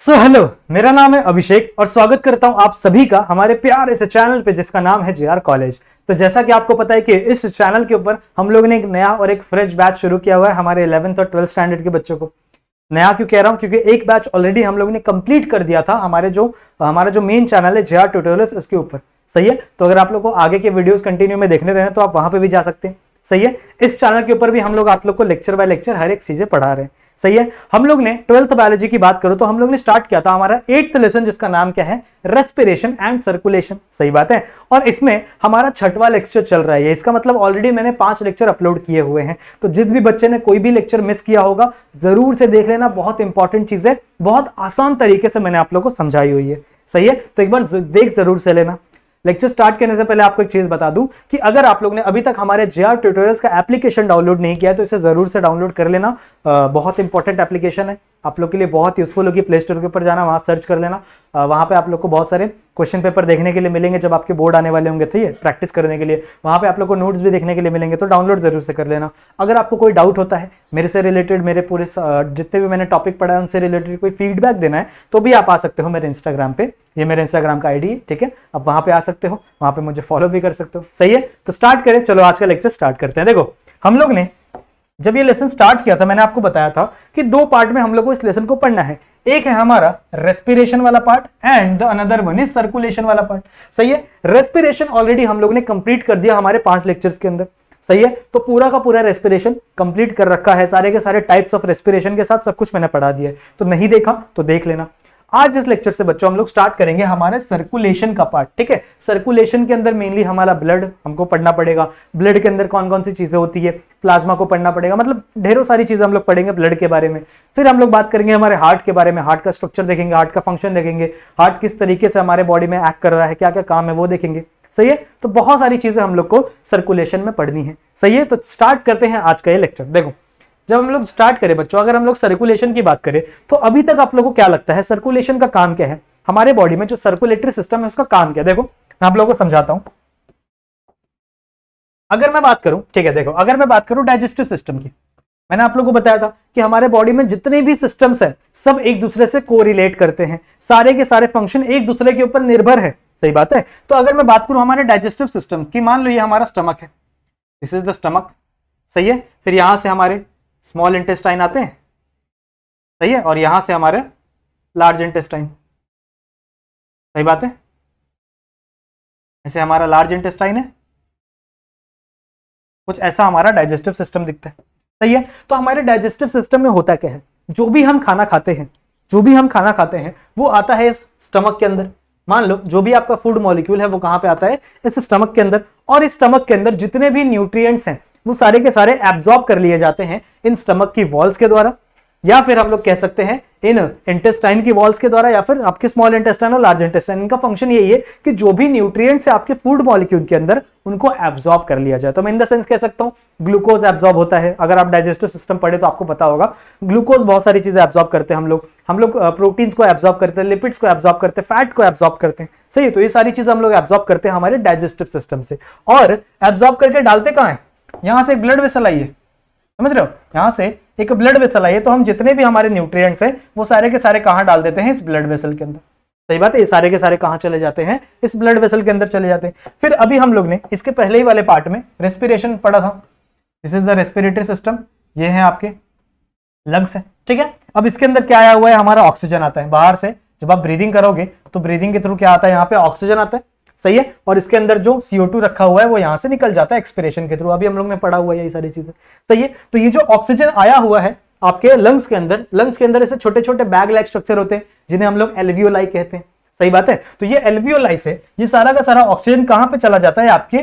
सो so, hello मेरा नाम है अभिषेक और स्वागत करता हूं आप सभी का हमारे प्यार ऐसे चैनल पे जिसका नाम है जेआर कॉलेज तो जैसा कि आपको पता है कि इस चैनल के ऊपर हम लोग ने एक नया और एक फ्रेश बैच शुरू किया हुआ है हमारे इलेवंथ और ट्वेल्थ स्टैंडर्ड के बच्चों को नया क्यों कह रहा हूं क्योंकि एक बैच ऑलरेडी हम लोगों ने कंप्लीट कर दिया था हमारे जो हमारा जो मेन चैनल है जेआर ट्यूटोरियल्स उसके ऊपर सही है तो अगर आप लोग को आगे के वीडियोज कंटिन्यू में देखने रहे तो आप वहां पर भी जा सकते हैं सही है इस चैनल के ऊपर भी हम लोग आप लोग को लेक्चर बाय लेक्चर हर एक चीजें पढ़ा रहे हैं सही है हम लोग ने ट्वेल्थ बायोलॉजी की बात करो तो हम लोग ने स्टार्ट किया था हमारा एट्थ लेसन जिसका नाम क्या है रेस्पिरेशन एंड सर्कुलेशन सही बात है और इसमें हमारा छठवा लेक्चर चल रहा है इसका मतलब ऑलरेडी मैंने पांच लेक्चर अपलोड किए हुए हैं तो जिस भी बच्चे ने कोई भी लेक्चर मिस किया होगा जरूर से देख लेना बहुत इंपॉर्टेंट चीज है बहुत आसान तरीके से मैंने आप लोग को समझाई हुई है सही है तो एक बार देख जरूर से लेना लेक्चर स्टार्ट करने से पहले आपको एक चीज बता दूं कि अगर आप लोग ने अभी तक हमारे जे आर ट्यूटोरियल्स का एप्लीकेशन डाउनलोड नहीं किया है तो इसे जरूर से डाउनलोड कर लेना आ, बहुत इंपॉर्टेंट एप्लीकेशन है आप लोग के लिए बहुत यूज़फुल होगी प्ले स्टोर के ऊपर जाना वहाँ सर्च कर लेना वहाँ पे आप लोग को बहुत सारे क्वेश्चन पेपर देखने के लिए मिलेंगे जब आपके बोर्ड आने वाले होंगे ठीक है प्रैक्टिस करने के लिए वहाँ पे आप लोग को नोट्स भी देखने के लिए मिलेंगे तो डाउनलोड ज़रूर से कर लेना अगर आपको कोई डाउट होता है मेरे से रिलेटेड मेरे पूरे जितने भी मैंने टॉपिक पढ़ा है उनसे रिलेटेड कोई फीडबैक देना है तो भी आप आ सकते हो मेरे इंस्टाग्राम पर ये मेरे इंस्टाग्राम का आई है ठीक है आप वहाँ पर आ सकते हो वहाँ पर मुझे फॉलो भी कर सकते हो सही है तो स्टार्ट करें चलो आज का लेक्चर स्टार्ट करते हैं देखो हम लोग ने जब ये लेसन स्टार्ट किया था मैंने आपको बताया था कि दो पार्ट में हम लोग को इस लेसन को पढ़ना है एक है हमारा रेस्पिरेशन वाला part and the another one is circulation वाला पार्ट सही है रेस्पिरेशन ऑलरेडी हम लोग ने कंप्लीट कर दिया हमारे पांच लेक्चर्स के अंदर सही है तो पूरा का पूरा रेस्पिरेशन कंप्लीट कर रखा है सारे के सारे टाइप्स ऑफ रेस्पिरेशन के साथ सब कुछ मैंने पढ़ा दिया है तो नहीं देखा तो देख लेना आज इस लेक्चर से बच्चों हम लोग स्टार्ट करेंगे हमारे सर्कुलेशन का पार्ट ठीक है सर्कुलेशन के अंदर मेनली हमारा ब्लड हमको पढ़ना पड़ेगा ब्लड के अंदर कौन कौन सी चीजें होती है प्लाज्मा को पढ़ना पड़ेगा मतलब ढेरों सारी चीजें हम लोग पढ़ेंगे ब्लड के बारे में फिर हम लोग बात करेंगे हमारे हार्ट के बारे में हार्ट का स्ट्रक्चर देखेंगे हार्ट का फंक्शन देखेंगे हार्ट किस तरीके से हमारे बॉडी में एक्ट कर रहा है क्या क्या काम है वो देखेंगे सही है तो बहुत सारी चीजें हम लोग को सर्कुलेशन में पढ़नी है सही है तो स्टार्ट करते हैं आज का ये लेक्चर देखो जब हम लोग स्टार्ट करें बच्चों अगर हम लोग सर्कुलेशन की बात करें तो अभी तक आप लोगों को क्या लगता है सर्कुलेशन का काम क्या है हमारे बॉडी में जो सर्कुलेटरी सिस्टम है उसका काम क्या देखो मैं आप लोगों को समझाता हूं अगर मैं बात करूं ठीक है देखो अगर मैं बात करूं डाइजेस्टिव सिस्टम की मैंने आप लोगों को बताया था कि हमारे बॉडी में जितने भी सिस्टम्स हैं सब एक दूसरे से कोरिलेट करते हैं सारे के सारे फंक्शन एक दूसरे के ऊपर निर्भर है सही बात है तो अगर मैं बात करूं हमारे डाइजेस्टिव सिस्टम की मान लो ये हमारा स्टमक है दिस इज द स्टमक सही है फिर यहां से हमारे स्मॉल इंटेस्टाइन आते हैं सही है और यहां से हमारे लार्ज इंटेस्टाइन सही बात है ऐसे हमारा लार्ज इंटेस्टाइन है कुछ ऐसा हमारा डाइजेस्टिव सिस्टम दिखता है सही है तो हमारे डाइजेस्टिव सिस्टम में होता क्या है जो भी हम खाना खाते हैं जो भी हम खाना खाते हैं वो आता है इस स्टमक के अंदर मान लो जो भी आपका फूड मॉलिक्यूल है वो कहां पे आता है इस स्टमक के अंदर और इस स्टमक के अंदर जितने भी न्यूट्रिएंट्स हैं वो सारे के सारे एब्जॉर्ब कर लिए जाते हैं इन स्टमक की वॉल्स के द्वारा या फिर हम लोग कह सकते हैं इन इंटेस्टाइन की वॉल्स के द्वारा या फिर आपके स्मॉल इंटेस्टाइन और लार्ज इंटेस्टाइन इनका फंक्शन यही है कि जो भी न्यूट्रिएंट्स है आपके फूड मॉलिक्यूल के अंदर उनको एब्जॉर्ब कर लिया जाए तो मैं इन द सेंस कह सकता हूँ ग्लूकोज एब्जॉर्ब होता है अगर आप डाइजेस्टिव सिस्टम पढ़े तो आपको पता होगा ग्लूकोज बहुत सारी चीजें एब्जॉर्ब करते हैं हम लोग हम लोग प्रोटीन्स को एब्जॉर्ब करते हैं लिपिड्स को एब्जॉर्ब करते हैं फैट को एब्जॉर्ब करते हैं सही है तो ये सारी चीजें हम लोग एब्जॉर्ब करते हैं हमारे डाइजेस्टिव सिस्टम से और एब्जॉर्ब करके डालते कहाँ हैं यहां से एक ब्लड वेसल आई है समझ रहे हो यहाँ से एक ब्लड वेसल आई है तो हम जितने भी हमारे न्यूट्रिएंट्स हैं वो सारे के सारे कहाँ डाल देते हैं इस ब्लड वेसल के अंदर सही बात है ये सारे के सारे कहाँ चले जाते हैं इस ब्लड वेसल के अंदर चले जाते हैं फिर अभी हम लोग ने इसके पहले ही वाले पार्ट में रेस्पिरेशन पढ़ा था this is the respiratory system ये है आपके लंग्स है ठीक है अब इसके अंदर क्या आया हुआ है हमारा ऑक्सीजन आता है बाहर से जब आप ब्रीदिंग करोगे तो ब्रीदिंग के थ्रू क्या आता है यहाँ पे ऑक्सीजन आता है सही है और इसके अंदर जो CO2 रखा हुआ है वो यहां से निकल जाता है एक्सपिरेशन के थ्रू अभी हम लोग ने पढ़ा हुआ है यही सारी चीजें सही है तो ये जो ऑक्सीजन आया हुआ है आपके लंग्स के अंदर लंग्स के अंदर ऐसे छोटे छोटे बैग लाइक स्ट्रक्चर होते हैं जिन्हें हम लोग एलवीओलाई कहते हैं सही बात है तो ये एलवीओलाई से ये सारा का सारा ऑक्सीजन कहां पर चला जाता है आपके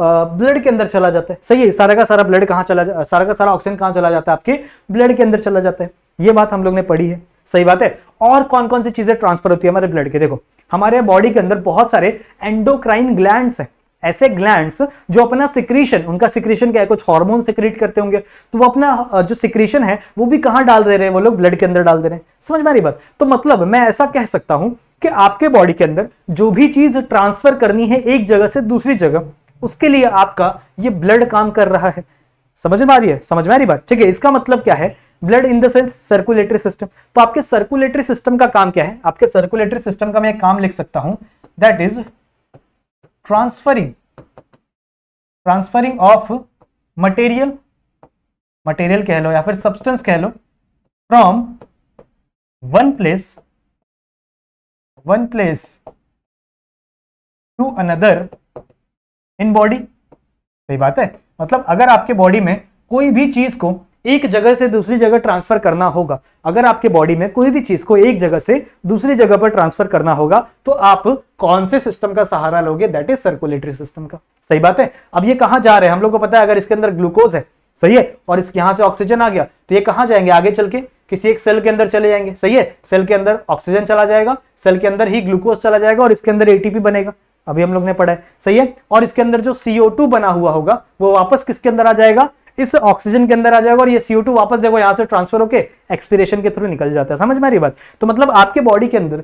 ब्लड के अंदर चला जाता है सही है सारा का सारा ब्लड कहां चला जा सारा का सारा ऑक्सीजन कहां चला जाता है आपके ब्लड के अंदर चला जाता है ये बात हम लोग ने पढ़ी है सही बात है और कौन कौन सी चीजें ट्रांसफर होती है हमारे ब्लड के देखो हमारे बॉडी के अंदर बहुत सारे एंडोक्राइन ग्लैंड्स हैं ऐसे ग्लैंड्स जो अपना सिक्रीशन उनका सिक्रीशन क्या है कुछ हार्मोन सिक्रीट करते होंगे तो वो अपना जो सिक्रीशन है वो भी कहाँ डाल दे रहे हैं वो लोग ब्लड के अंदर डाल दे रहे हैं समझ में आ बात तो मतलब मैं ऐसा कह सकता हूं कि आपके बॉडी के अंदर जो भी चीज ट्रांसफर करनी है एक जगह से दूसरी जगह उसके लिए आपका ये ब्लड काम कर रहा है समझ में आ रही है समझ में आ रही बात ठीक है इसका मतलब क्या है blood in the sense circulatory system तो आपके सर्कुलेटरी सिस्टम का काम क्या है आपके सर्कुलेटरी सिस्टम का मैं एक काम लिख सकता हूं that is transferring transferring of material material कह लो या फिर सब्सटेंस कह लो from one place one place to another in body सही बात है मतलब अगर आपके बॉडी में कोई भी चीज को एक जगह से दूसरी जगह ट्रांसफर करना होगा अगर आपके बॉडी में कोई भी चीज को एक जगह से दूसरी जगह पर ट्रांसफर करना होगा तो आप कौन से सिस्टम का सहारा लोगे दैट इज सर्कुलेटरी सिस्टम का सही बात है अब ये कहां जा रहे हैं हम लोग को पता है अगर इसके अंदर ग्लूकोज है सही है और इसके यहां से ऑक्सीजन आ गया तो ये कहां जाएंगे आगे चल के किसी एक सेल के अंदर चले जाएंगे सही है सेल के अंदर ऑक्सीजन चला जाएगा सेल के अंदर ही ग्लूकोज चला जाएगा और इसके अंदर एटीपी बनेगा अभी हम लोग ने पढ़ा है सही है और इसके अंदर जो सीओ बना हुआ होगा वो वापस किसके अंदर आ जाएगा इस ऑक्सीजन के अंदर आ जाएगा और ये सीओ टू वापस देखो यहां से ट्रांसफर होकर एक्सपीरेशन के थ्रू निकल जाता है समझ में आ बात तो मतलब आपके बॉडी के अंदर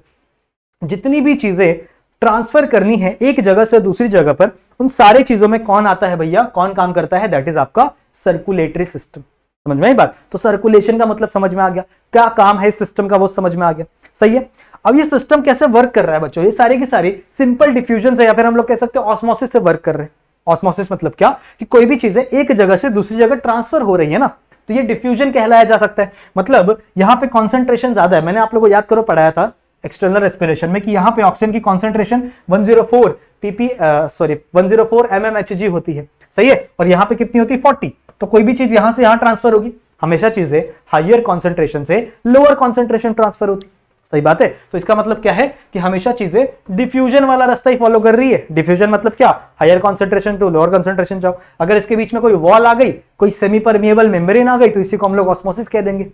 जितनी भी चीजें ट्रांसफर करनी है एक जगह से दूसरी जगह पर उन सारे चीजों में कौन आता है भैया कौन काम करता है दैट इज आपका सर्कुलेटरी सिस्टम समझ में बात तो सर्कुलेशन का मतलब समझ में आ गया क्या काम है इस सिस्टम का वो समझ में आ गया सही है अब ये सिस्टम कैसे वर्क कर रहा है बच्चों ये सारे के सारे सिंपल डिफ्यूजन से या फिर हम लोग कह सकते हैं ऑस्मोसिस से वर्क कर रहे हैं ऑस्मोसिस मतलब क्या कि कोई भी चीजें एक जगह से दूसरी जगह ट्रांसफर हो रही है ना तो ये डिफ्यूजन कहलाया जा सकता है मतलब यहाँ पे कॉन्सेंट्रेशन ज्यादा है मैंने आप लोगों को याद करो पढ़ाया था एक्सटर्नल रेस्पिरेशन में कि यहाँ पे ऑक्सीजन की कॉन्सेंट्रेशन 104 पीपी सॉरी 104 एमएमएचजी होती है सही है और यहाँ पे कितनी होती है 40 तो कोई भी चीज यहाँ से यहाँ ट्रांसफर होगी हमेशा चीजें हाइयर कॉन्सेंट्रेशन से लोअर कॉन्सेंट्रेशन ट्रांसफर होती है सही बात है तो इसका मतलब क्या है कि हमेशा चीजें डिफ्यूजन वाला रास्ता ही फॉलो कर रही है डिफ्यूजन मतलब क्या higher concentration to lower concentration जाओ अगर इसके बीच में कोई वॉल आ गई कोई सेमी परमिएबल मेम्ब्रेन आ गई तो इसी को हम लोग ऑस्मोसिस कह देंगे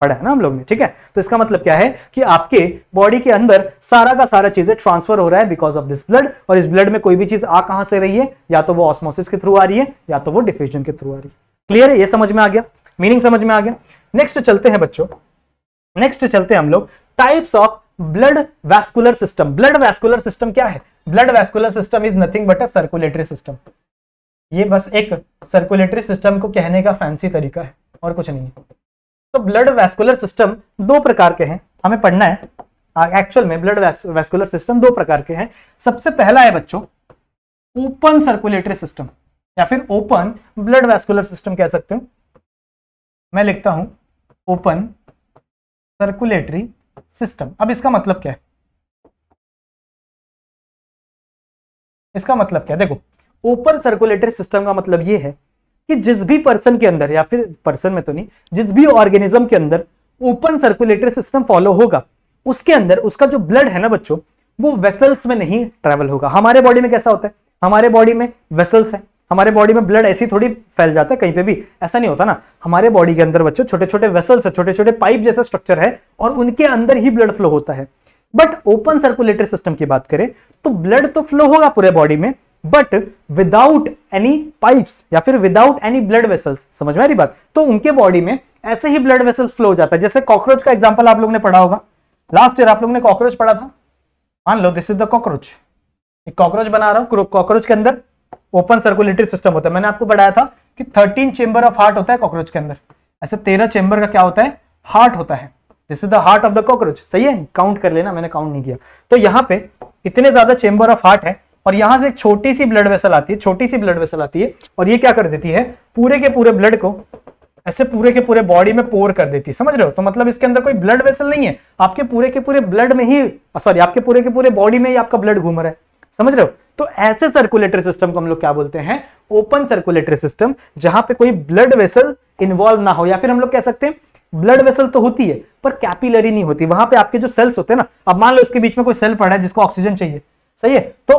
पढ़ा है ना हम लोग ने ठीक है तो इसका मतलब क्या है कि आपके बॉडी के अंदर सारा का सारा चीजें ट्रांसफर हो रहा है बिकॉज ऑफ दिस ब्लड और इस ब्लड में कोई भी चीज आ कहां से रही है या तो वो ऑस्मोसिस के थ्रू आ रही है या तो वो डिफ्यूजन के थ्रू आ रही है क्लियर है ये समझ में आ गया मीनिंग समझ में आ गया नेक्स्ट चलते हैं बच्चों नेक्स्ट चलते हैं हम लोग types of blood vascular system blood vascular system क्या है blood vascular system is nothing but a circulatory system ये बस एक सर्कुलेटरी सिस्टम को कहने का फैंसी तरीका है और कुछ नहीं है तो ब्लड वैस्कुलर सिस्टम दो प्रकार के हैं हमें पढ़ना है एक्चुअल में ब्लड वैस्कुलर सिस्टम दो प्रकार के हैं सबसे पहला है बच्चों ओपन सर्कुलेटरी सिस्टम या फिर ओपन ब्लड वैस्कुलर सिस्टम कह सकते हो मैं लिखता हूं ओपन सर्कुलेटरी सिस्टम अब इसका मतलब क्या है इसका मतलब क्या है देखो ओपन सर्कुलेटरी सिस्टम का मतलब यह है कि जिस भी पर्सन के अंदर या फिर पर्सन में तो नहीं जिस भी ऑर्गेनिज्म के अंदर ओपन सर्कुलेटरी सिस्टम फॉलो होगा उसके अंदर उसका जो ब्लड है ना बच्चों वो वेसल्स में नहीं ट्रेवल होगा हमारे बॉडी में कैसा होता है हमारे बॉडी में वेसल्स है हमारे बॉडी में ब्लड ऐसी थोड़ी फैल जाता है कहीं पे भी ऐसा नहीं होता ना हमारे बॉडी के अंदर बच्चों छोटे छोटे वेसल्स है छोटे छोटे पाइप जैसा स्ट्रक्चर है और उनके अंदर ही ब्लड फ्लो होता है बट ओपन सर्कुलेटरी सिस्टम की बात करें तो ब्लड तो फ्लो होगा पूरे बॉडी में बट विदाउट एनी पाइप्स या फिर विदाउट एनी ब्लड वेसल्स समझ में आ रही बात तो उनके बॉडी में ऐसे ही ब्लड वेसल्स फ्लो हो जाता है जैसे कॉकरोच का एग्जाम्पल आप लोग ने पढ़ा होगा लास्ट ईयर आप लोग ने कॉकरोच पढ़ा था मान लो दिस इज द कॉकरोच एक कॉकरोच बना रहा हूं कॉकरोच के अंदर ओपन सर्कुलेटरी सिस्टम होता है मैंने आपको बताया था कि थर्टीन चेंबर ऑफ हार्ट होता है कॉकरोच के अंदर ऐसे तेरह चेंबर का क्या होता है हार्ट होता है this is the heart of the cockroach सही है काउंट कर लेना मैंने काउंट नहीं किया तो यहाँ पे इतने ज्यादा चेंबर ऑफ हार्ट है और यहां से छोटी सी ब्लड वेसल आती है छोटी सी ब्लड वेसल आती है और ये क्या कर देती है पूरे के पूरे ब्लड को ऐसे पूरे के पूरे बॉडी में पोर कर देती है समझ रहे हो तो मतलब इसके अंदर कोई ब्लड वेसल नहीं है आपके पूरे के पूरे ब्लड में ही सॉरी आपके पूरे के पूरे बॉडी में ही आपका ब्लड घूम रहा है समझ रहे हो तो ऐसे सर्कुलेटरी सिस्टम को हम लोग क्या बोलते हैं ओपन सर्कुलेटरी सिस्टम जहां पे कोई ब्लड वेसल इन्वॉल्व ना हो या फिर हम लोग कह सकते हैं ब्लड वेसल तो होती है पर कैपिलरी नहीं होती वहां पे आपके जो सेल्स होते हैं ना अब मान लो इसके बीच में कोई सेल पड़ा है जिसको ऑक्सीजन चाहिए सही है तो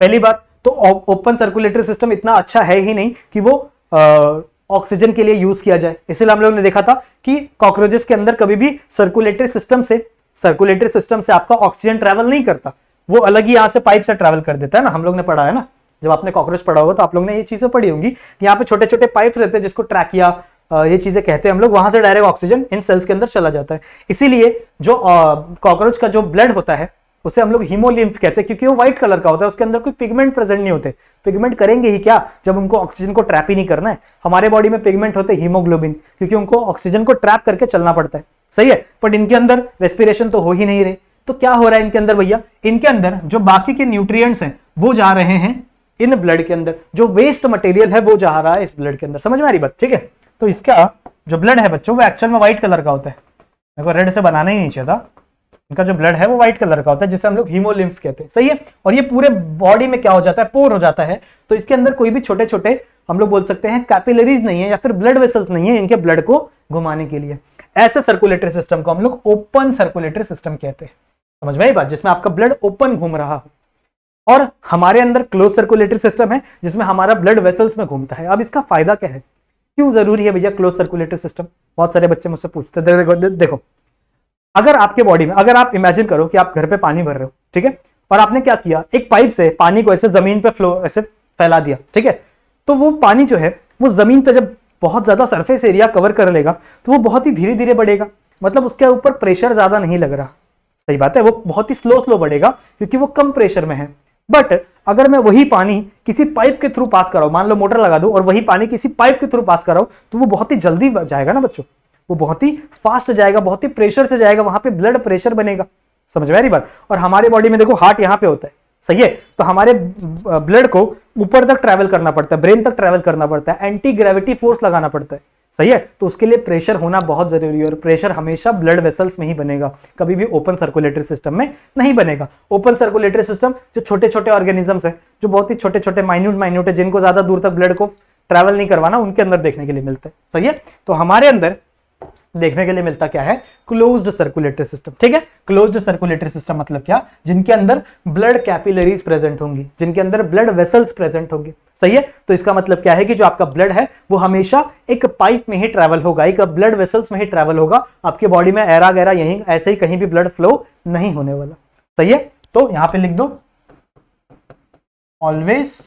पहली बात तो ओपन सर्कुलेटरी सिस्टम इतना अच्छा है ही नहीं कि वो ऑक्सीजन के लिए यूज किया जाए इसलिए हम लोग ने देखा था कि कॉकरोचेस के अंदर कभी भी सर्कुलेटरी सिस्टम से सर्कुलेटरी सिस्टम से आपका ऑक्सीजन ट्रेवल नहीं करता वो अलग ही यहाँ से पाइप से ट्रेवल कर देता है ना हम लोग ने पढ़ा है ना जब आपने कॉकरोच पढ़ा होगा तो आप लोग ने ये चीजें पढ़ी होंगी यहाँ पे छोटे छोटे पाइप रहते हैं जिसको या ये चीजें कहते हैं हम लोग वहां से डायरेक्ट ऑक्सीजन इन सेल्स के अंदर चला जाता है इसीलिए जो कॉकरोच का जो ब्लड होता है उसे हम लोग हीमोलिम्फ कहते हैं क्योंकि वो व्हाइट कलर का होता है उसके अंदर कोई पिगमेंट प्रेजेंट नहीं होते पिगमेंट करेंगे ही क्या जब उनको ऑक्सीजन को ट्रैप ही नहीं करना है हमारे बॉडी में पिगमेंट होते हैं हीमोग्लोबिन क्योंकि उनको ऑक्सीजन को ट्रैप करके चलना पड़ता है सही है बट इनके अंदर रेस्पिरेशन तो हो ही नहीं रही तो क्या हो रहा है इनके अंदर भैया इनके अंदर जो बाकी के न्यूट्रिएंट्स हैं वो जा रहे हैं इन ब्लड के अंदर जो वेस्ट मटेरियल है वो जा रहा है इस ब्लड के अंदर समझ में आ रही बात ठीक है तो इसका जो ब्लड है बच्चों वो एक्चुअल में व्हाइट कलर का होता है देखो रेड से बनाना ही नहीं चाहता इनका जो ब्लड है वो व्हाइट कलर का होता है जिसे हम लोग हीमोलिम्फ कहते हैं सही है और ये पूरे बॉडी में क्या हो जाता है पोर हो जाता है तो इसके अंदर कोई भी छोटे छोटे हम लोग बोल सकते हैं कैपिलरीज नहीं है या फिर ब्लड वेसल्स नहीं है इनके ब्लड को घुमाने के लिए ऐसे सर्कुलेटरी सिस्टम को हम लोग ओपन सर्कुलेटरी सिस्टम कहते हैं समझ में आई बात जिसमें आपका ब्लड ओपन घूम रहा हो और हमारे अंदर क्लोज सर्कुलेटरी सिस्टम है जिसमें हमारा ब्लड वेसल्स में घूमता है अब इसका फायदा क्या है क्यों जरूरी है भैया क्लोज सर्कुलेटरी सिस्टम बहुत सारे बच्चे मुझसे पूछते दे, देखो दे, देखो अगर आपके बॉडी में अगर आप इमेजिन करो कि आप घर पे पानी भर रहे हो ठीक है और आपने क्या किया एक पाइप से पानी को ऐसे जमीन पे फ्लो ऐसे फैला दिया ठीक है तो वो पानी जो है वो जमीन पे जब बहुत ज्यादा सरफेस एरिया कवर कर लेगा तो वो बहुत ही धीरे धीरे बढ़ेगा मतलब उसके ऊपर प्रेशर ज्यादा नहीं लग रहा सही बात है वो बहुत ही स्लो स्लो बढ़ेगा क्योंकि वो कम प्रेशर में है बट अगर मैं वही पानी किसी पाइप के थ्रू पास कराऊ मान लो मोटर लगा दू और वही पानी किसी पाइप के थ्रू पास कराऊ तो वो बहुत ही जल्दी जाएगा ना बच्चों वो बहुत ही फास्ट जाएगा बहुत ही प्रेशर से जाएगा वहां पे ब्लड प्रेशर बनेगा समझ में बात और हमारे बॉडी में देखो हार्ट यहाँ पे होता है सही है तो हमारे ब्लड को ऊपर तक ट्रैवल करना पड़ता है ब्रेन तक ट्रैवल करना पड़ता है एंटी ग्रेविटी फोर्स लगाना पड़ता है सही है तो उसके लिए प्रेशर होना बहुत जरूरी है और प्रेशर हमेशा ब्लड वेसल्स में ही बनेगा कभी भी ओपन सर्कुलेटरी सिस्टम में नहीं बनेगा ओपन सर्कुलेटरी सिस्टम जो छोटे छोटे ऑर्गेनिजम्स है जो बहुत ही छोटे छोटे माइन्यूट माइन्यूट है जिनको ज्यादा दूर तक ब्लड को ट्रैवल नहीं करवाना उनके अंदर देखने के लिए मिलते हैं सही है तो हमारे अंदर देखने के लिए मिलता क्या है क्लोज सर्कुलेटरी सिस्टम ठीक है क्लोज सर्कुलेटरी सिस्टम मतलब क्या जिनके अंदर ब्लड कैपिलरीज प्रेजेंट होंगी जिनके अंदर ब्लड वेसल्स प्रेजेंट होंगे सही है तो इसका मतलब क्या है कि जो आपका ब्लड है वो हमेशा एक पाइप में ही ट्रेवल होगा एक ब्लड वेसल्स में ही ट्रैवल होगा आपके बॉडी में एरा गैरा यहीं ऐसे ही कहीं भी ब्लड फ्लो नहीं होने वाला सही है तो यहां पर लिख दो always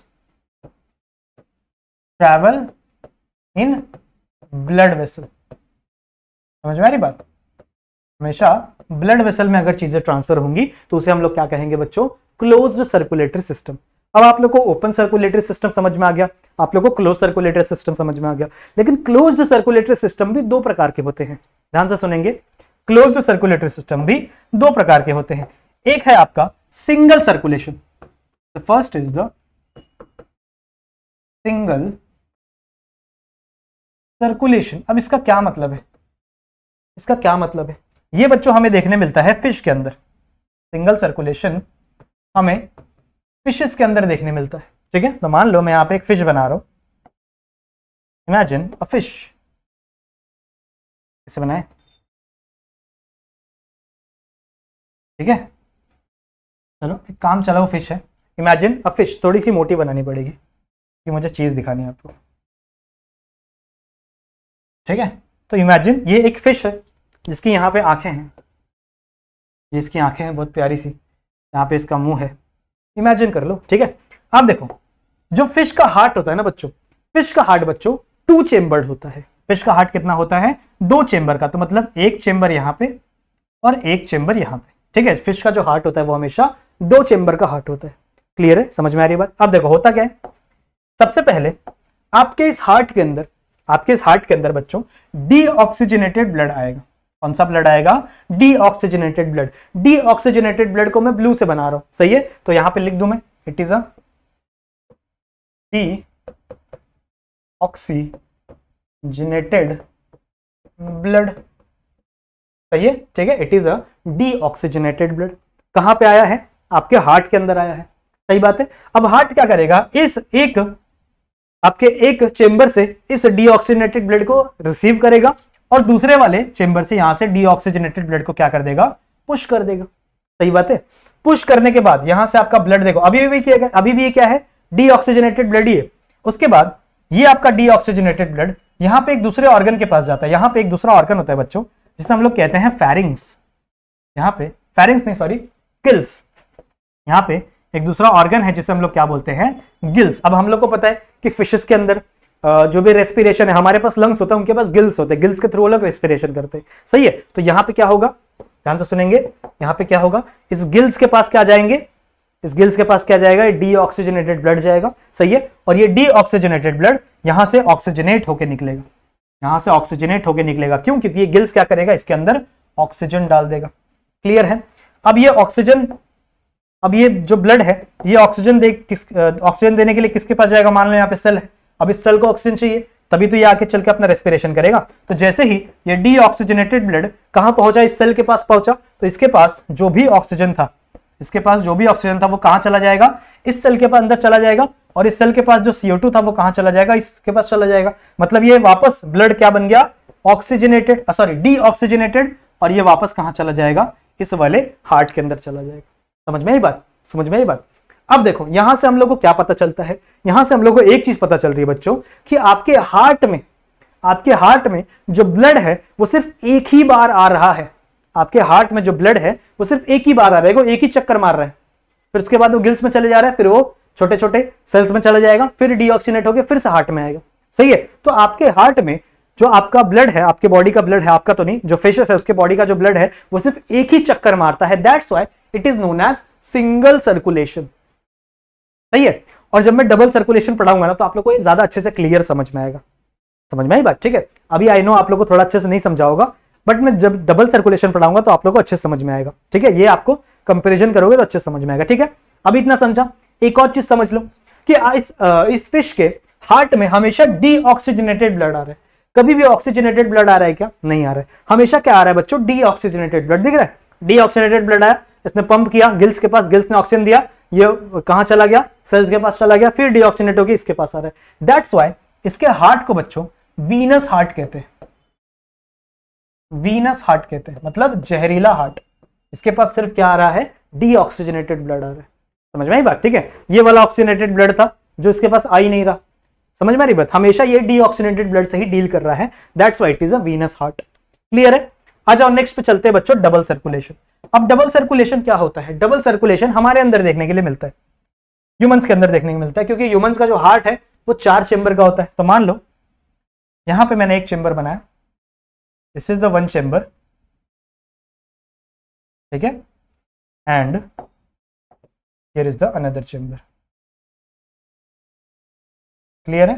travel in blood vessel समझ में आ रही बात हमेशा ब्लड वेसल में अगर चीजें ट्रांसफर होंगी तो उसे हम लोग क्या कहेंगे बच्चों क्लोज सर्कुलेटरी सिस्टम अब आप लोग को ओपन सर्कुलेटरी सिस्टम समझ में आ गया आप लोग को क्लोज सर्कुलेटरी सिस्टम समझ में आ गया लेकिन क्लोज सर्कुलेटरी सिस्टम भी दो प्रकार के होते हैं ध्यान से सुनेंगे क्लोज सर्कुलेटरी सिस्टम भी दो प्रकार के होते हैं एक है आपका single circulation the first is the single circulation अब इसका क्या मतलब है इसका क्या मतलब है ये बच्चों हमें देखने मिलता है फिश के अंदर सिंगल सर्कुलेशन हमें फिशेस के अंदर देखने मिलता है ठीक है तो मान लो मैं यहाँ पे एक फिश बना रहा हूँ इमेजिन अ फिश इसे बनाए ठीक है चलो एक काम चलाओ फिश है इमेजिन अ फिश थोड़ी सी मोटी बनानी पड़ेगी कि मुझे चीज़ दिखानी है आपको ठीक है तो इमेजिन ये एक फिश है जिसकी यहाँ पे आंखें हैं ये इसकी आंखें हैं बहुत प्यारी सी यहाँ पे इसका मुंह है इमेजिन कर लो ठीक है आप देखो जो फिश का हार्ट होता है ना बच्चों फिश का हार्ट बच्चों टू चेंबर्ड होता है फिश का हार्ट कितना होता है दो चेंबर का तो मतलब एक चेंबर यहाँ पे और एक चेंबर यहाँ पे ठीक है फिश का जो हार्ट होता है वो हमेशा दो चेंबर का हार्ट होता है क्लियर है समझ में आ रही बात अब देखो होता क्या है सबसे पहले आपके इस हार्ट के अंदर आपके इस हार्ट के अंदर बच्चों डीऑक्सीजनेटेड ब्लड आएगा कौन सा ब्लड आएगा डीऑक्सीजनेटेड ब्लड डीऑक्सीजनेटेड ब्लड को मैं ब्लू से बना रहा हूं सही है तो यहां पे लिख दू मैं it is a D blood सही है ठीक है it is a deoxygenated blood कहां पे आया है आपके हार्ट के अंदर आया है सही बात है अब हार्ट क्या करेगा इस एक आपके एक चेंबर से इस डीऑक्सीजनेटेड ब्लड को रिसीव करेगा और दूसरे वाले चेंबर से यहां से डीऑक्सीजनेटेड ब्लड को क्या कर देगा पुश कर देगा सही बात है पुश करने के बाद यहां से आपका ब्लड देखो अभी भी क्या अभी भी क्या है डीऑक्सीजनेटेड ब्लड ही है उसके बाद ये आपका डीऑक्सीजनेटेड ब्लड यहां पे एक दूसरे ऑर्गन के पास जाता है यहां पे एक दूसरा ऑर्गन होता है बच्चों जिसे हम लोग कहते हैं फेरिंग्स यहां पे फेरिंग्स नहीं सॉरी किल्स यहां पे एक दूसरा ऑर्गन है जिसे हम लोग क्या बोलते हैं गिल्स अब हम लोग को पता है कि फिशेस के अंदर जो भी रेस्पिरेशन है हमारे पास लंग्स होता है उनके पास गिल्स होते हैं गिल्स के थ्रू वो लोग रेस्पिरेशन करते हैं सही है तो यहां पे क्या होगा ध्यान से सुनेंगे यहां पे क्या होगा इस गिल्स के पास क्या जाएंगे इस गिल्स के पास क्या जाएगा डी ऑक्सीजनेटेड ब्लड जाएगा सही है और ये डी ऑक्सीजनेटेड ब्लड यहां से ऑक्सीजनेट होकर निकलेगा यहां से ऑक्सीजनेट होकर निकलेगा क्यों क्योंकि ये गिल्स क्या करेगा इसके अंदर ऑक्सीजन डाल देगा क्लियर है अब ये ऑक्सीजन अब ये जो ब्लड है ये ऑक्सीजन दे किस ऑक्सीजन देने के लिए किसके पास जाएगा मान लो यहाँ पे सेल है अब इस सेल को ऑक्सीजन चाहिए तभी तो ये आके चल के अपना रेस्पिरेशन करेगा तो जैसे ही ये डीऑक्सीजनेटेड ब्लड कहाँ पहुंचा इस सेल के पास पहुंचा तो इसके पास जो भी ऑक्सीजन था इसके पास जो भी ऑक्सीजन था वो कहाँ चला जाएगा इस सेल के पास अंदर चला जाएगा और इस सेल के पास जो सीओ था वो कहाँ चला जाएगा इसके पास चला जाएगा मतलब ये वापस ब्लड क्या बन गया ऑक्सीजनेटेड सॉरी डी और ये वापस कहाँ चला जाएगा इस वाले हार्ट के अंदर चला जाएगा समझ में ही बात समझ में ही बात अब देखो यहां से हम लोग को क्या पता चलता है यहां से हम लोग को एक चीज पता चल रही है बच्चों कि आपके हार्ट में आपके हार्ट में जो ब्लड है वो सिर्फ एक ही बार आ रहा है आपके हार्ट में जो ब्लड है वो सिर्फ एक ही बार आ रहा है वो एक ही चक्कर मार रहा है फिर उसके बाद वो गिल्स में चले जा रहा है फिर वो छोटे छोटे सेल्स में चला जाएगा फिर डीऑक्सीनेट होकर फिर से हार्ट में आएगा सही है तो आपके हार्ट में जो आपका ब्लड है आपके बॉडी का ब्लड है आपका तो नहीं जो फेशस है उसके बॉडी का जो ब्लड है वो सिर्फ एक ही चक्कर मारता है that's why it is known as single circulation सही है और जब मैं डबल सर्कुलेशन पढ़ाऊंगा ना तो आप लोग को ये ज्यादा अच्छे से क्लियर समझ में आएगा समझ में आई बात ठीक है अभी आई नो आप लोग को थोड़ा अच्छे से नहीं समझा होगा बट मैं जब डबल सर्कुलेशन पढ़ाऊंगा तो आप लोग को अच्छे समझ में आएगा ठीक है ये आपको कंपेरिजन करोगे तो अच्छे समझ में आएगा ठीक है अभी इतना समझा एक और चीज समझ लो कि इस इस फिश के हार्ट में हमेशा डीऑक्सीजनेटेड ब्लड आ रहा है कभी भी ऑक्सीजनेटेड ब्लड आ रहा है क्या नहीं आ रहा है हमेशा क्या आ रहा है बच्चों डीऑक्सीजनेटेड ब्लड दिख रहा है डीऑक्सीजनेटेड ब्लड आया इसने पंप किया गिल्स के पास गिल्स ने ऑक्सीजन दिया ये कहां चला गया सेल्स के पास चला गया फिर डिऑक्सीनेट होगी इसके पास आ रहा है दैट्स वाई इसके हार्ट को बच्चों वीनस हार्ट कहते हैं वीनस हार्ट कहते हैं मतलब जहरीला हार्ट इसके पास सिर्फ क्या आ रहा है डीऑक्सीजनेटेड ब्लड आ रहा है समझ में आई बात ठीक है ये वाला ऑक्सीजनेटेड ब्लड था जो इसके पास आ ही नहीं रहा समझ में आ रही बात हमेशा ये डीऑक्सीनेटेड ब्लड से ही डील कर रहा है that's why it is as heart clear है आ जाओ नेक्स्ट पे चलते हैं बच्चों डबल सर्कुलेशन अब डबल सर्कुलेशन क्या होता है डबल सर्कुलेशन हमारे अंदर देखने के लिए मिलता है ह्यूमंस के अंदर देखने को मिलता है क्योंकि ह्यूमंस का जो हार्ट है वो चार चेंबर का होता है तो मान लो यहां पे मैंने एक चेंबर बनाया this is the one chamber ठीक है and here is the another chamber clear है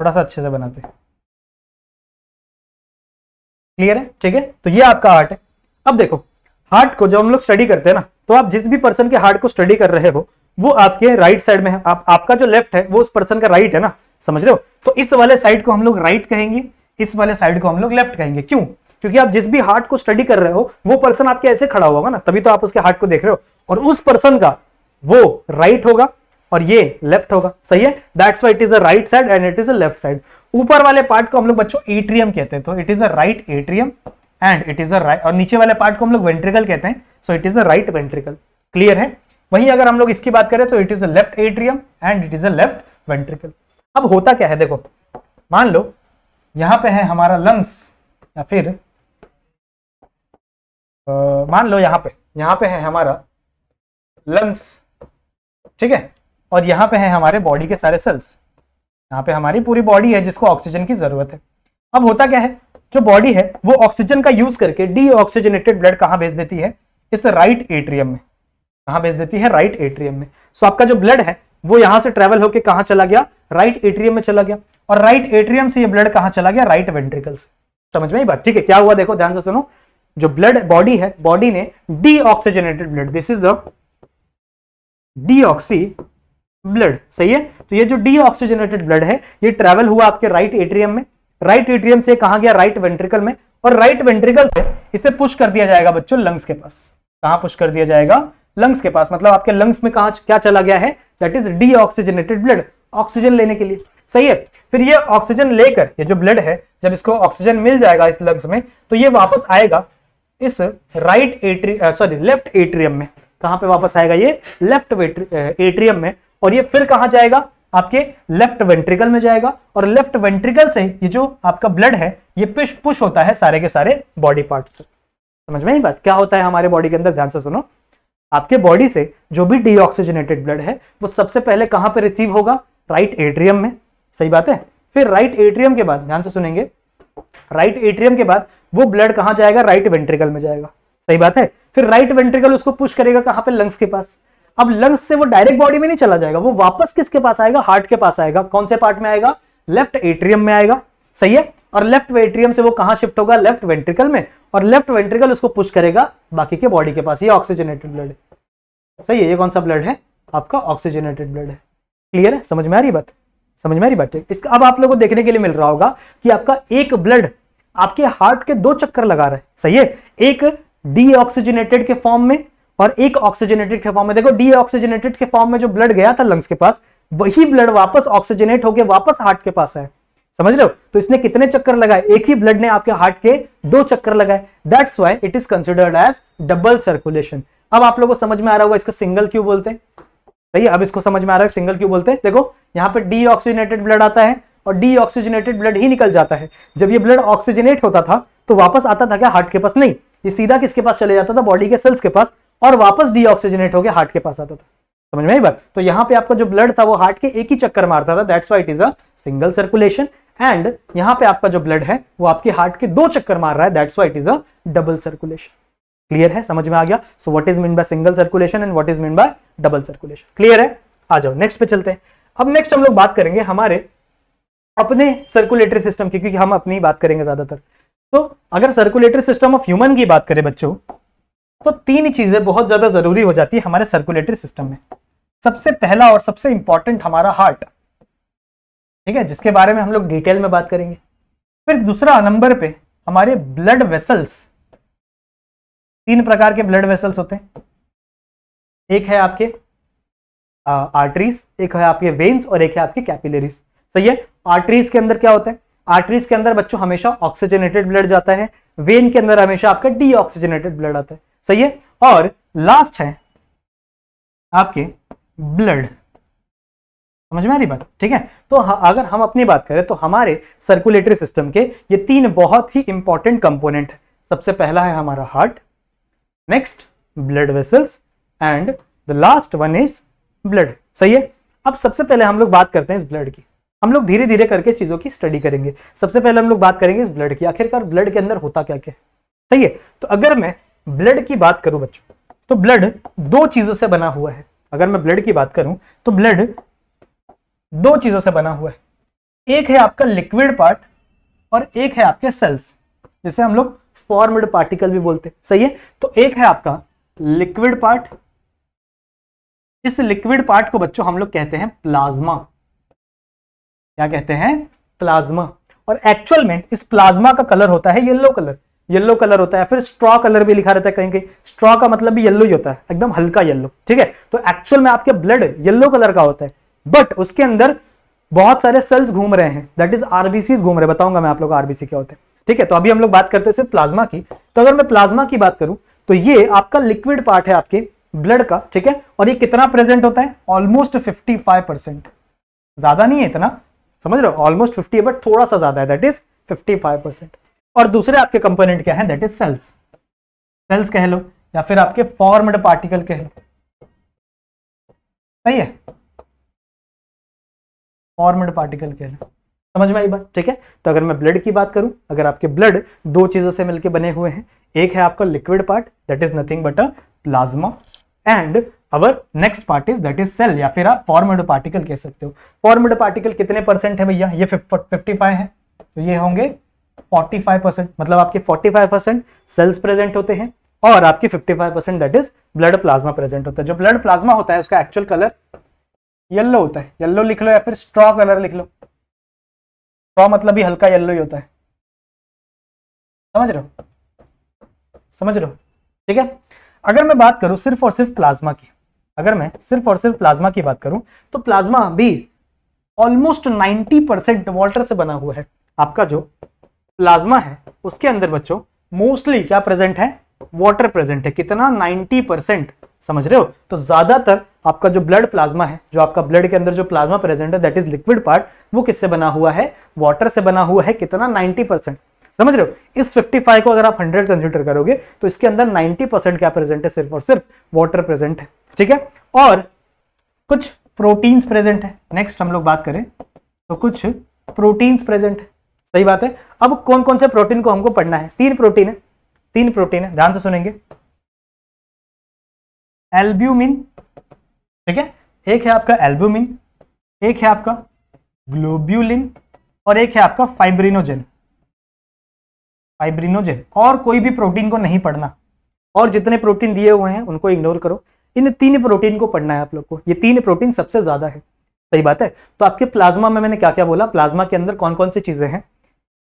थोड़ा सा अच्छे से बनाते हैं क्लियर है ठीक है तो ये आपका हार्ट है अब देखो हार्ट को जब हम लोग स्टडी करते हैं ना तो आप जिस भी पर्सन के हार्ट को स्टडी कर रहे हो वो आपके राइट साइड में है आप आपका जो लेफ्ट है वो उस पर्सन का राइट है ना समझ रहे हो तो इस वाले साइड को हम लोग राइट कहेंगे इस वाले साइड को हम लोग लेफ्ट कहेंगे क्यों क्योंकि आप जिस भी हार्ट को स्टडी कर रहे हो वो पर्सन आपके ऐसे खड़ा होगा ना तभी तो आप उसके हार्ट को देख रहे हो और उस पर्सन का वो राइट होगा और ये लेफ्ट होगा सही है that's why it is a right side and it is a left side ऊपर वाले पार्ट को हम लोग बच्चों एट्रियम कहते हैं तो it is a right atrium and it is a right और नीचे वाले पार्ट को हम लोग वेंट्रिकल कहते हैं so it is a right ventricle clear है वहीं अगर हम लोग इसकी बात करें तो it is a left atrium and it is a left ventricle अब होता क्या है देखो मान लो यहां पे है हमारा लंग्स या फिर मान लो यहां पे यहां पे है हमारा लंग्स ठीक है और यहां पे है हमारे बॉडी के सारे सेल्स यहाँ पे हमारी पूरी बॉडी है जिसको ऑक्सीजन की जरूरत है अब होता क्या है जो बॉडी है वो ऑक्सीजन का यूज करके डीऑक्सीजनेटेड ब्लड कहाँ भेज देती है इस राइट एट्रियम में कहाँ भेज देती है राइट एट्रियम में सो आपका जो ब्लड है वो यहां से ट्रेवल होकर कहा चला गया राइट एट्रियम में चला गया और राइट एट्रियम से ये ब्लड कहाँ चला गया राइट वेंट्रिकल समझ में ही बात ठीक है क्या हुआ देखो ध्यान से सुनो जो ब्लड बॉडी है बॉडी ने deoxygenated blood this is the deoxy blood सही है तो ये जो डी ऑक्सीजनेटेड ब्लड है ये ट्रेवल हुआ आपके राइट एट्रियम में राइट एट्रियम से कहा गया राइट वेंट्रिकल में और राइट वेंट्रिकल से इसे पुश कर दिया जाएगा बच्चों लंग्स के पास कहा पुश कर दिया जाएगा लंग्स के पास मतलब आपके लंग्स में कहा क्या चला गया है that is deoxygenated blood oxygen लेने के लिए सही है फिर ये ऑक्सीजन लेकर ये जो ब्लड है जब इसको ऑक्सीजन मिल जाएगा इस लंग्स में तो ये वापस आएगा इस राइट एट्री सॉरी लेफ्ट एट्रियम में कहां पे वापस आएगा ये लेफ्ट एट्रियम में और ये फिर कहां जाएगा आपके लेफ्ट वेंट्रिकल में जाएगा और लेफ्ट वेंट्रिकल से ये जो आपका ब्लड है ये पिश पुश होता है सारे के सारे बॉडी पार्ट से समझ में ही बात क्या होता है हमारे बॉडी के अंदर ध्यान से सुनो आपके बॉडी से जो भी डीऑक्सीजनेटेड ब्लड है वो सबसे पहले कहां पर रिसीव होगा राइट एट्रियम में सही बात है फिर राइट एट्रियम के बाद ध्यान से सुनेंगे राइट एट्रियम के बाद वो ब्लड कहां जाएगा राइट वेंट्रिकल में जाएगा सही बात है फिर राइट वेंट्रिकल उसको पुश करेगा कहां पे लंग्स के पास अब लंग्स से वो डायरेक्ट बॉडी में नहीं चला जाएगा वो वापस किसके पास आएगा हार्ट के पास आएगा कौन से पार्ट में आएगा लेफ्ट एट्रियम में आएगा सही है और लेफ्ट वेट्रियम से वो कहां शिफ्ट होगा लेफ्ट वेंट्रिकल में और लेफ्ट वेंट्रिकल उसको पुश करेगा बाकी के बॉडी के पास ये ऑक्सीजनेटेड ब्लड है सही है ये कौन सा ब्लड है आपका ऑक्सीजनेटेड ब्लड है क्लियर है समझ में आ रही बात समझ में आ रही बात इसका अब आप लोगों को देखने के लिए मिल रहा होगा कि आपका एक ब्लड आपके हार्ट के दो चक्कर लगा रहा है सही है एक डी के फॉर्म में और एक ऑक्सीजनेटेड के फॉर्म में देखो डी ऑक्सीजनेटेड के फॉर्म में जो ब्लड गया था लंग्स के पास वही ब्लड वापस ऑक्सीजनेट होकर वापस हार्ट के पास है समझ लो तो इसने कितने चक्कर लगाए एक ही ब्लड ने आपके हार्ट के दो चक्कर लगाए that's why it is considered as double circulation अब आप लोगों को समझ में आ रहा होगा इसको सिंगल क्यों बोलते हैं सही अब इसको समझ में आ रहा है सिंगल क्यों बोलते हैं देखो यहाँ पे डी ऑक्सीजनेटेड ब्लड आता है और डी ऑक्सीजनेटेड ब्लड ही निकल जाता है जब ये ब्लड ऑक्सीजनेट होता था तो वापस आता था क्या हार्ट के पास नहीं ये सीधा किसके पास चले जाता था बॉडी के सेल्स के पास और वापस डीऑक्सीजनेट होकर हार्ट के पास आता था समझ में बात तो यहाँ पे आपका जो ब्लड था वो हार्ट के एक ही चक्कर मारता था that's why it is a single circulation and यहाँ पे आपका जो ब्लड है वो आपके हार्ट के दो चक्कर मार रहा है that's why it is a double circulation clear है समझ में आ गया so what is mean by single circulation and what is mean by double circulation clear है आ जाओ नेक्स्ट पे चलते हैं अब नेक्स्ट हम लोग बात करेंगे हमारे अपने सर्कुलेटरी सिस्टम की क्योंकि हम अपनी बात करेंगे ज्यादातर तो अगर सर्कुलेटरी सिस्टम ऑफ ह्यूमन की बात करें बच्चों तो तीन चीजें बहुत ज्यादा जरूरी हो जाती है हमारे सर्कुलेटरी सिस्टम में सबसे पहला और सबसे इंपॉर्टेंट हमारा हार्ट ठीक है जिसके बारे में हम लोग डिटेल में बात करेंगे फिर दूसरा नंबर पे हमारे ब्लड वेसल्स तीन प्रकार के ब्लड वेसल्स होते हैं एक है आपके आर्टरीज एक है आपके वेन्स और एक है आपके कैपिलरीज सही है आर्टरीज के अंदर क्या होता है आर्टरीज के अंदर बच्चों हमेशा ऑक्सीजनेटेड ब्लड जाता है वेन के अंदर हमेशा आपका डी ब्लड आता है सही है और लास्ट है आपके ब्लड समझ में आ रही बात ठीक है तो अगर हम अपनी बात करें तो हमारे सर्कुलेटरी सिस्टम के ये तीन बहुत ही इंपॉर्टेंट कंपोनेंट है सबसे पहला है हमारा heart next blood vessels and the last one is blood सही है अब सबसे पहले हम लोग बात करते हैं इस ब्लड की हम लोग धीरे धीरे करके चीजों की स्टडी करेंगे सबसे पहले हम लोग बात करेंगे इस ब्लड की आखिरकार ब्लड के अंदर होता क्या क्या सही है तो अगर मैं ब्लड की बात करूं बच्चों तो ब्लड दो चीजों से बना हुआ है अगर मैं ब्लड की बात करूं तो ब्लड दो चीजों से बना हुआ है एक है आपका लिक्विड पार्ट और एक है आपके सेल्स जिसे हम लोग फॉर्मड पार्टिकल भी बोलते हैं सही है तो एक है आपका लिक्विड पार्ट इस लिक्विड पार्ट को बच्चों हम लोग कहते हैं प्लाज्मा क्या कहते हैं प्लाज्मा और एक्चुअल में इस प्लाज्मा का कलर होता है येलो कलर येलो कलर होता है फिर स्ट्रॉ कलर भी लिखा रहता है कहीं कहीं स्ट्रॉ का मतलब भी येलो ही होता है एकदम हल्का येलो ठीक है तो एक्चुअल में आपके ब्लड येलो कलर का होता है बट उसके अंदर बहुत सारे सेल्स घूम रहे हैं दैट इज आरबीसी घूम रहे बताऊंगा मैं आप लोग आरबीसी क्या होते हैं ठीक है तो अभी हम लोग बात करते हैं सिर्फ प्लाज्मा की तो अगर मैं प्लाज्मा की बात करूं तो ये आपका लिक्विड पार्ट है आपके ब्लड का ठीक है और ये कितना प्रेजेंट होता है ऑलमोस्ट 55 परसेंट ज्यादा नहीं है इतना समझ रहे हो ऑलमोस्ट 50 है बट थोड़ा सा ज्यादा है दैट इज 55 परसेंट और दूसरे आपके कंपोनेंट क्या है दैट इज सेल्स सेल्स कह लो या फिर आपके फॉर्मड पार्टिकल कह लो सही है फॉर्मड पार्टिकल कह लो समझ में आई बात ठीक है तो अगर मैं ब्लड की बात करूं अगर आपके ब्लड दो चीजों से मिलकर बने हुए हैं एक है आपका liquid part that is nothing but a plasma and our next part is that is cell या फिर आप फॉर्मेड पार्टिकल कह सकते हो फॉर्मेड पार्टिकल कितने परसेंट है भैया ये फिफ्टी फाइव है तो ये होंगे 45 मतलब आपके 45 सेल्स प्रेजेंट होते हैं और आपके 55 percent that is blood plasma present होता है जो ब्लड प्लाज्मा होता है उसका एक्चुअल कलर येल्लो होता है येल्लो लिख लो या फिर स्ट्रॉ कलर लिख लो स्ट्रॉ मतलब ही हल्का येल्लो ही होता है समझ रहे हो समझ रहे हो ठीक है अगर मैं बात करूं सिर्फ और सिर्फ प्लाज्मा की अगर मैं सिर्फ और सिर्फ प्लाज्मा की बात करूं तो प्लाज्मा भी ऑलमोस्ट 90 परसेंट वाटर से बना हुआ है आपका जो प्लाज्मा है उसके अंदर बच्चों मोस्टली क्या प्रेजेंट है वाटर प्रेजेंट है कितना 90 परसेंट समझ रहे हो तो ज्यादातर आपका जो ब्लड प्लाज्मा है जो आपका ब्लड के अंदर जो प्लाज्मा प्रेजेंट है दैट इज लिक्विड पार्ट वो किससे बना हुआ है वाटर से बना हुआ है कितना 90 परसेंट समझ रहे हो इस 55 को अगर आप 100 कंसीडर करोगे तो इसके अंदर 90 परसेंट क्या प्रेजेंट है सिर्फ और सिर्फ वाटर प्रेजेंट है ठीक है और कुछ प्रोटीन्स प्रेजेंट है नेक्स्ट हम लोग बात करें तो कुछ प्रोटीन्स प्रेजेंट है सही बात है अब कौन कौन से प्रोटीन को हमको पढ़ना है तीन प्रोटीन है तीन प्रोटीन है ध्यान से सुनेंगे एल्ब्यूमिन ठीक है एक है आपका एल्ब्यूमिन एक है आपका ग्लोब्यूलिन और एक है आपका फाइब्रिनोजेन फाइब्रिनोजेन और कोई भी प्रोटीन को नहीं पढ़ना और जितने प्रोटीन दिए हुए हैं उनको इग्नोर करो इन तीन प्रोटीन को पढ़ना है आप लोग को ये तीन प्रोटीन सबसे ज्यादा है सही बात है तो आपके प्लाज्मा में मैंने क्या क्या बोला प्लाज्मा के अंदर कौन कौन सी चीजें हैं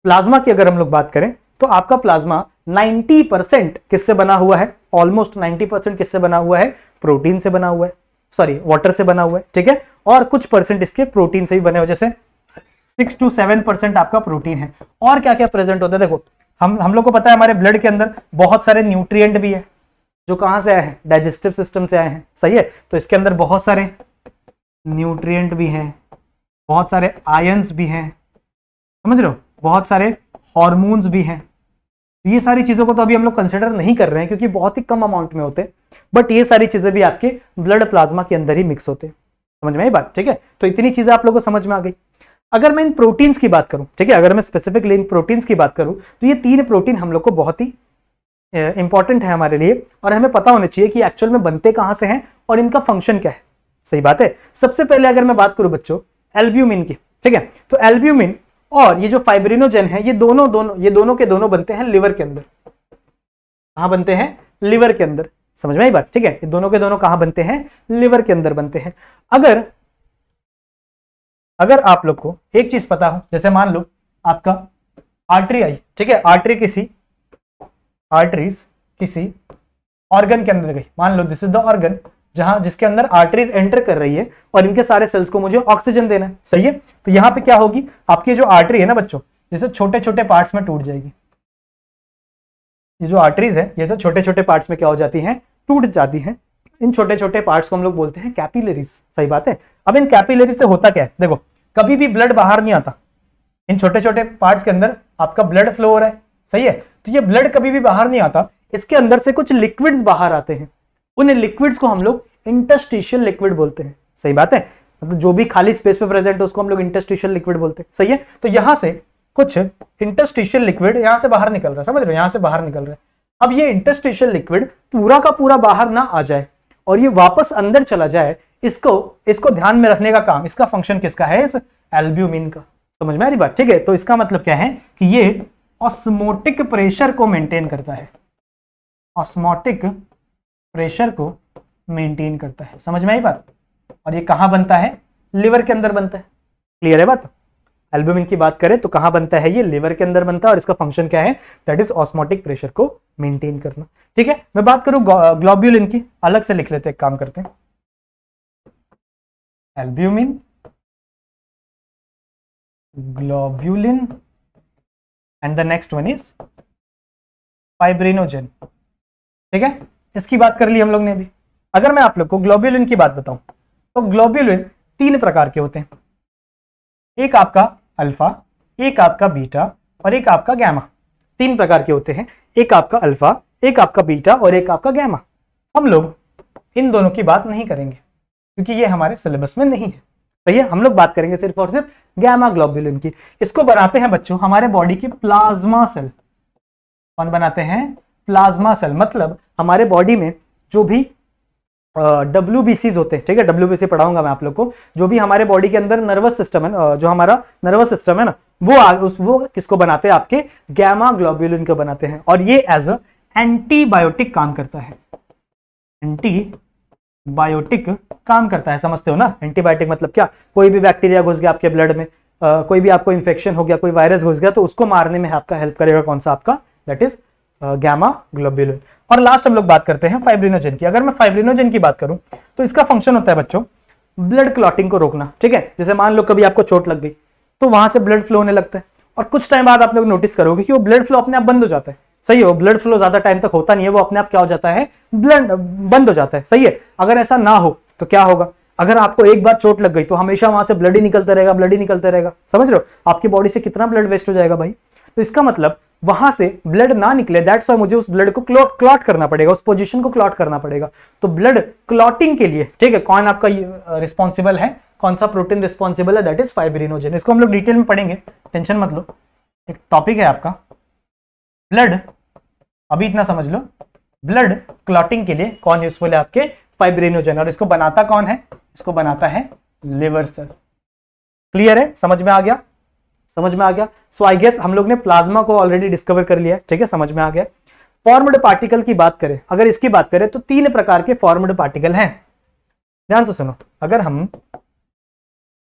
प्लाज्मा की अगर हम लोग बात करें तो आपका प्लाज्मा 90 परसेंट किससे बना हुआ है ऑलमोस्ट 90 परसेंट किससे बना हुआ है प्रोटीन से बना हुआ है सॉरी वाटर से बना हुआ है ठीक है और कुछ परसेंट इसके प्रोटीन से भी बने हुए जैसे सिक्स टू सेवन परसेंट आपका प्रोटीन है और क्या क्या प्रेजेंट होता है देखो हम हम लोग को पता है हमारे ब्लड के अंदर बहुत सारे न्यूट्रियट भी है जो कहां से आए हैं डाइजेस्टिव सिस्टम से आए हैं सही है तो इसके अंदर बहुत सारे न्यूट्रिएंट भी हैं बहुत सारे आयंस भी हैं समझ रहे हो बहुत सारे हॉर्मोन्स भी हैं तो ये सारी चीज़ों को तो अभी हम लोग कंसिडर नहीं कर रहे हैं क्योंकि बहुत ही कम अमाउंट में होते बट ये सारी चीज़ें भी आपके ब्लड प्लाज्मा के अंदर ही मिक्स होते समझ में आई बात ठीक है तो इतनी चीज़ें आप लोगों को समझ में आ गई अगर मैं इन प्रोटीन्स की बात करूं ठीक है अगर मैं स्पेसिफिकली इन प्रोटीन्स की बात करूं तो ये तीन प्रोटीन हम लोग को बहुत ही इंपॉर्टेंट है हमारे लिए और हमें पता होना चाहिए कि एक्चुअल में बनते कहाँ से हैं और इनका फंक्शन क्या है सही बात है सबसे पहले अगर मैं बात करूं बच्चों एल्ब्यूमिन की ठीक है तो एल्ब्यूमिन और ये जो फाइब्रिनोजेन है ये दोनों दोनों ये दोनों के दोनों बनते हैं लिवर के अंदर कहाँ बनते हैं लिवर के अंदर समझ में आई बात ठीक है ये दोनों के दोनों कहाँ बनते हैं लिवर के अंदर बनते हैं अगर अगर आप लोग को एक चीज पता हो जैसे मान लो आपका आर्टरी आई ठीक है आर्टरी किसी आर्टरीज किसी ऑर्गन के अंदर गई मान लो दिस इज द ऑर्गन जहां जिसके अंदर आर्टरीज एंटर कर रही है और इनके सारे सेल्स को मुझे ऑक्सीजन देना है सही है तो यहाँ पे क्या होगी आपकी जो आर्टरी है ना बच्चों जैसे छोटे छोटे पार्ट्स में टूट जाएगी ये जो आर्टरीज है ये सब छोटे छोटे पार्ट्स में क्या हो जाती है टूट जाती है इन छोटे छोटे पार्ट्स को हम लोग बोलते हैं कैपिलरीज सही बात है अब इन कैपिलरीज से होता क्या है देखो कभी भी ब्लड बाहर नहीं आता इन छोटे छोटे पार्ट्स के अंदर आपका ब्लड फ्लो हो रहा है सही है तो ये ब्लड कभी भी बाहर नहीं आता इसके अंदर से कुछ लिक्विड्स बाहर आते हैं उन लिक्विड्स को हम लोग इंटस्टिशियल लिक्विड बोलते हैं सही बात है मतलब जो भी खाली स्पेस पे प्रेजेंट है उसको हम लोग इंटस्टिशियल लिक्विड बोलते हैं सही है तो यहां से कुछ इंटस्टिशियल लिक्विड यहां से बाहर निकल रहा है समझ रहे हो यहां से बाहर निकल रहा है अब ये इंटस्टिशियल लिक्विड पूरा का पूरा बाहर ना आ जाए और ये वापस अंदर चला जाए इसको इसको ध्यान में रखने का काम इसका फंक्शन किसका है इस एल्ब्यूमिन का समझ में आ रही बात ठीक है तो इसका मतलब क्या है कि ये ऑस्मोटिक प्रेशर को मेंटेन करता है ऑस्मोटिक प्रेशर को मेंटेन करता है समझ में आई बात और ये कहाँ बनता है लिवर के अंदर बनता है क्लियर है बात एल्ब्यूमिन की बात करें तो कहाँ बनता है ये लिवर के अंदर बनता है और इसका फंक्शन क्या है दैट इज ऑस्मोटिक प्रेशर को मेंटेन करना ठीक है मैं बात करूँ ग्लोब्यूलिन की अलग से लिख लेते हैं काम करते हैं albumin globulin and the next one is fibrinogen ठीक है इसकी बात कर ली हम लोग ने अभी अगर मैं आप लोग को ग्लोब्यूलिन की बात बताऊं तो ग्लोब्यूलिन तीन प्रकार के होते हैं एक आपका अल्फा एक आपका बीटा और एक आपका गैमा तीन प्रकार के होते हैं एक आपका अल्फा एक आपका बीटा और एक आपका गैमा हम लोग इन दोनों की बात नहीं करेंगे क्योंकि ये हमारे सिलेबस में नहीं है सही तो है हम लोग बात करेंगे सिर्फ और सिर्फ गैमा ग्लोब्यूलिन की इसको बनाते हैं बच्चों हमारे बॉडी की प्लाज्मा सेल कौन बनाते हैं प्लाज्मा सेल मतलब हमारे बॉडी में जो भी डब्ल्यू बी सीज होते हैं ठीक है डब्ल्यू बी सी पढ़ाऊंगा मैं आप लोग को जो भी हमारे बॉडी के अंदर नर्वस सिस्टम है जो हमारा नर्वस सिस्टम है ना वो आ, उस वो किसको बनाते हैं आपके गैमा ग्लोब्यूलिन को बनाते हैं और ये एज अ एंटीबायोटिक काम करता है एंटी बायोटिक काम करता है समझते हो ना एंटीबायोटिक मतलब क्या कोई भी बैक्टीरिया घुस गया आपके ब्लड में आ, कोई भी आपको इन्फेक्शन हो गया कोई वायरस घुस गया तो उसको मारने में आपका हेल्प करेगा कौन सा आपका दैट इज गैमा ग्लोब्यूलिन और लास्ट हम लोग बात करते हैं फाइब्रिनोजन की अगर मैं फाइब्रिनोजन की बात करूं तो इसका फंक्शन होता है बच्चों ब्लड क्लॉटिंग को रोकना ठीक है जैसे मान लो कभी आपको चोट लग गई तो वहां से ब्लड फ्लो होने लगता है और कुछ टाइम बाद आप लोग नोटिस करोगे कि वो ब्लड फ्लो अपने आप बंद हो जाता है सही है ब्लड फ्लो ज्यादा टाइम तक होता नहीं है वो अपने आप क्या हो जाता है ब्लड बंद हो जाता है सही है अगर ऐसा ना हो तो क्या होगा अगर आपको एक बार चोट लग गई तो हमेशा वहां से ब्लड ही निकलता रहेगा ब्लड ही निकलता रहेगा समझ रहे हो आपकी बॉडी से कितना ब्लड वेस्ट हो जाएगा भाई तो इसका मतलब वहां से ब्लड ना निकले दैट्स वाई मुझे उस ब्लड को क्लॉट क्लॉट करना पड़ेगा उस पोजीशन को क्लॉट करना पड़ेगा तो ब्लड क्लॉटिंग के लिए ठीक है कौन आपका रिस्पॉन्सिबल है कौन सा प्रोटीन रिस्पॉन्सिबल है दैट इज फाइब्रिनोजन इसको हम लोग डिटेल में पढ़ेंगे टेंशन मत लो एक टॉपिक है आपका ब्लड अभी इतना समझ लो ब्लड क्लॉटिंग के लिए कौन यूजफुल है आपके फाइब्रिनोजन और इसको बनाता कौन है इसको बनाता है लिवर सर क्लियर है समझ में आ गया समझ में आ गया सो आई गेस हम लोग ने प्लाज्मा को ऑलरेडी डिस्कवर कर लिया है ठीक है समझ में आ गया फॉर्मड पार्टिकल की बात करें अगर इसकी बात करें तो तीन प्रकार के फॉर्मड पार्टिकल हैं ध्यान से सुनो अगर हम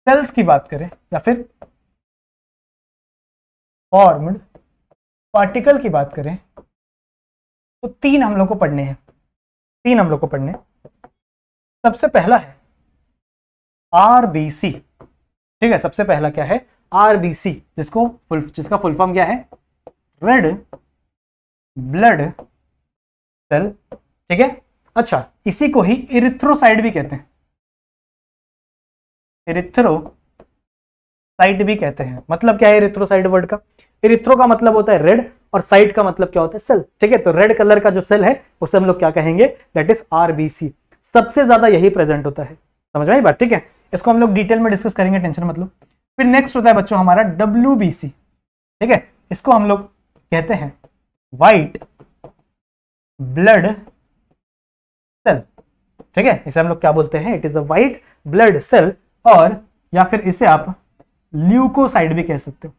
सेल्स की बात करें या फिर फॉर्मड पार्टिकल की बात करें तो तीन हम लोग को पढ़ने हैं तीन हम लोग को पढ़ने सबसे पहला है आरबीसी ठीक है सबसे पहला क्या है आरबीसी जिसको फुल जिसका फुल फॉर्म क्या है रेड ब्लड सेल ठीक है अच्छा इसी को ही इरिथ्रोसाइड भी कहते हैं इरिथ्रोसाइट भी कहते हैं मतलब क्या है इरिथ्रोसाइड वर्ड का इरिथ्रो का मतलब होता है रेड और साइड का मतलब क्या होता है सेल ठीक है तो रेड कलर का जो सेल है उसे हम लोग क्या कहेंगे दैट इज आरबीसी सबसे ज्यादा यही प्रेजेंट होता है समझ में बात ठीक है इसको हम लोग डिटेल में डिस्कस करेंगे टेंशन मतलब फिर नेक्स्ट होता है बच्चों हमारा डब्ल्यू ठीक है इसको हम लोग कहते हैं वाइट ब्लड सेल ठीक है इसे हम लोग क्या बोलते हैं it is a white blood cell और या फिर इसे आप ल्यूकोसाइड भी कह सकते हो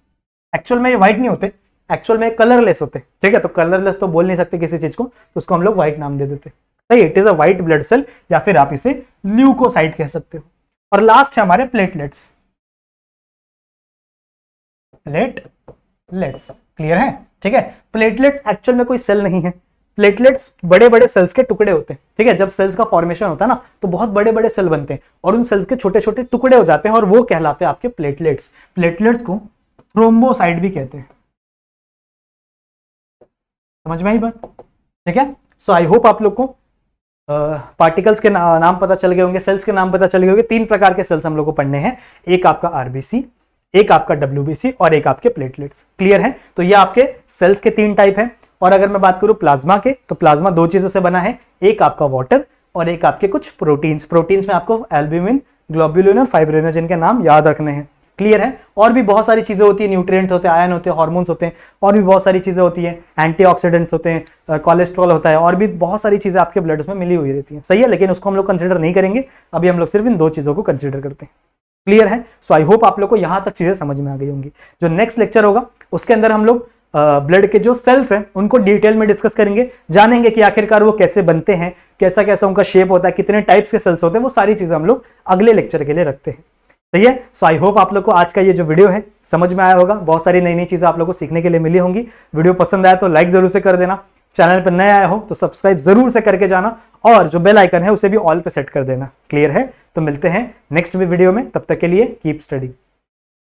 एक्चुअल में ये व्हाइट नहीं होते एक्चुअल में कलरलेस होते ठीक है तो कलरलेस तो बोल नहीं सकते किसी चीज को तो उसको हम लोग व्हाइट नाम दे देते सही it is a white blood cell या फिर आप इसे ल्यूकोसाइड कह सकते हो और लास्ट है हमारे प्लेटलेट्स प्लेटलेट्स क्लियर है ठीक है प्लेटलेट्स एक्चुअल में कोई सेल नहीं है प्लेटलेट्स बड़े बड़े सेल्स के टुकड़े होते हैं ठीक है जब सेल्स का फॉर्मेशन होता है ना तो बहुत बड़े बड़े सेल बनते हैं और उन सेल्स के छोटे छोटे टुकड़े हो जाते हैं और वो कहलाते हैं आपके प्लेटलेट्स प्लेटलेट्स को थ्रोम्बोसाइड भी कहते हैं समझ में आई बात ठीक है सो आई होप आप लोग को पार्टिकल्स uh, के ना, नाम पता चल गए होंगे सेल्स के नाम पता चल गए होंगे तीन प्रकार के सेल्स हम लोग को पढ़ने हैं एक आपका आरबीसी एक आपका डब्ल्यू और एक आपके प्लेटलेट्स क्लियर है तो ये आपके सेल्स के तीन टाइप है और अगर मैं बात करूं प्लाज्मा के तो प्लाज्मा दो चीजों से बना है एक आपका वाटर और एक आपके कुछ प्रोटीन्स प्रोटीन्स में आपको एल्ब्यूमिन ग्लोब्यूलिन और फाइब्रोन जिनके नाम याद रखने हैं क्लियर है और भी बहुत सारी चीज़ें होती है न्यूट्रिएंट्स होते हैं आयन होते हैं हार्मोन्स होते हैं और भी बहुत सारी चीज़ें होती हैं एंटीऑक्सीडेंट्स होते हैं कोलेस्ट्रॉल होता है और भी बहुत सारी चीज़ें आपके ब्लड में मिली हुई रहती हैं सही है लेकिन उसको हम लोग कंसिडर नहीं करेंगे अभी हम लोग सिर्फ इन दो चीज़ों को कंसिडर करते हैं क्लियर है सो आई होप आप लोग को यहाँ तक चीज़ें समझ में आ गई होंगी जो नेक्स्ट लेक्चर होगा उसके अंदर हम लोग ब्लड के जो सेल्स हैं उनको डिटेल में डिस्कस करेंगे जानेंगे कि आखिरकार वो कैसे बनते हैं कैसा कैसा उनका शेप होता है कितने टाइप्स के सेल्स होते हैं वो सारी चीज़ें हम लोग अगले लेक्चर के लिए रखते हैं सही है सो आई होप आप लोग को आज का ये जो वीडियो है समझ में आया होगा बहुत सारी नई नई चीज़ें आप लोग को सीखने के लिए मिली होंगी वीडियो पसंद आया तो लाइक ज़रूर से कर देना चैनल पर नया आया हो तो सब्सक्राइब ज़रूर से करके जाना और जो बेल आइकन है उसे भी ऑल पे सेट कर देना क्लियर है तो मिलते हैं नेक्स्ट वीडियो में तब तक के लिए कीप स्टडी